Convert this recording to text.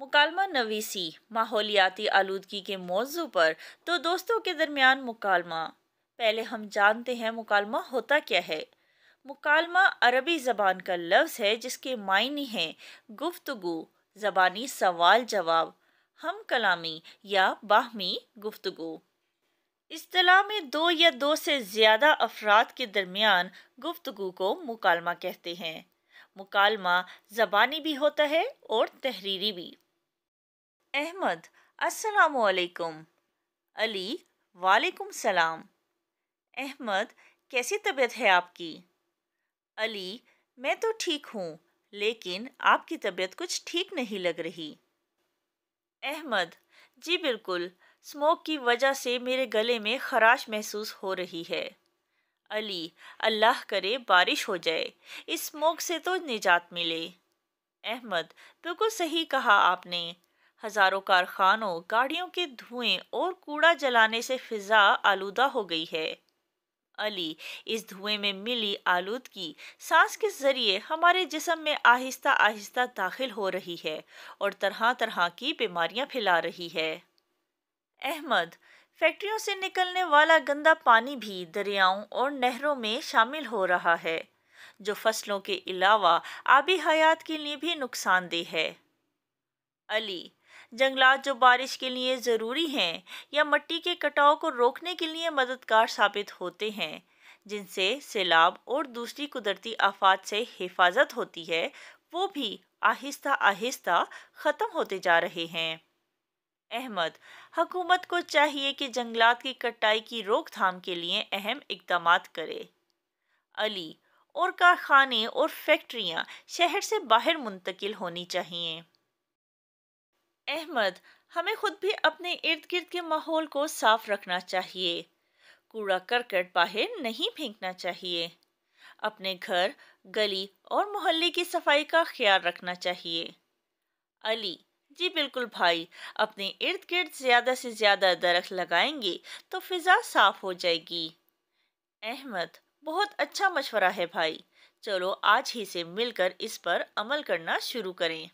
मुकालमा नवीसी माहौलियाती आलूदगी के मौजू पर दो दोस्तों के दरमियान मुकालमा पहले हम जानते हैं मुकालमा होता क्या है मुकालमा अरबी ज़बान का लफ्ज़ है जिसके मायने हैं गुफ्तगु ज़बानी सवाल जवाब हम कलामी या बाहमी गुफ्तगु अतलाह में दो या दो से ज़्यादा अफराद के दरमियान गुफ्तगु को मुकालमा कहते हैं मुकालमा ज़बानी भी होता है और तहरीरी भी अहमद असलकुम अली वालेकुम सलाम अहमद कैसी तबीयत है आपकी अली मैं तो ठीक हूँ लेकिन आपकी तबीयत कुछ ठीक नहीं लग रही अहमद जी बिल्कुल स्मोक की वजह से मेरे गले में खराश महसूस हो रही है अली अल्लाह करे बारिश हो जाए इस स्मोक से तो निजात मिले अहमद बिल्कुल सही कहा आपने हज़ारों कारखानों गाड़ियों के धुएं और कूड़ा जलाने से फिजा आलूदा हो गई है अली इस धुएं में मिली आलूदगी सांस के ज़रिए हमारे जिसम में आहिस्ता आहिस्ता दाखिल हो रही है और तरह तरह की बीमारियां फैला रही है अहमद फैक्ट्रियों से निकलने वाला गंदा पानी भी दरियाओं और नहरों में शामिल हो रहा है जो फसलों के अलावा आबी हयात के लिए भी नुकसानदेह है अली जंगलात जो बारिश के लिए ज़रूरी हैं या मट्टी के कटाव को रोकने के लिए मददगार साबित होते हैं जिनसे सैलाब और दूसरी कुदरती आफात से हिफाजत होती है वो भी आहिस्ता आहिस्ता ख़त्म होते जा रहे हैं अहमद हकूमत को चाहिए कि जंगलात की कटाई की रोकथाम के लिए अहम इकदाम करे अली और कारखाने और फैक्ट्रियां शहर से बाहर मुंतकिल होनी चाहिए अहमद हमें खुद भी अपने इर्द गिर्द के माहौल को साफ रखना चाहिए कूड़ा करकट बाहर नहीं फेंकना चाहिए अपने घर गली और मोहल्ले की सफाई का ख्याल रखना चाहिए अली जी बिल्कुल भाई अपने इर्द गिर्द ज़्यादा से ज़्यादा दरख्त लगाएंगे तो फिज़ा साफ हो जाएगी अहमद बहुत अच्छा मशवरा है भाई चलो आज ही से मिलकर इस पर अमल करना शुरू करें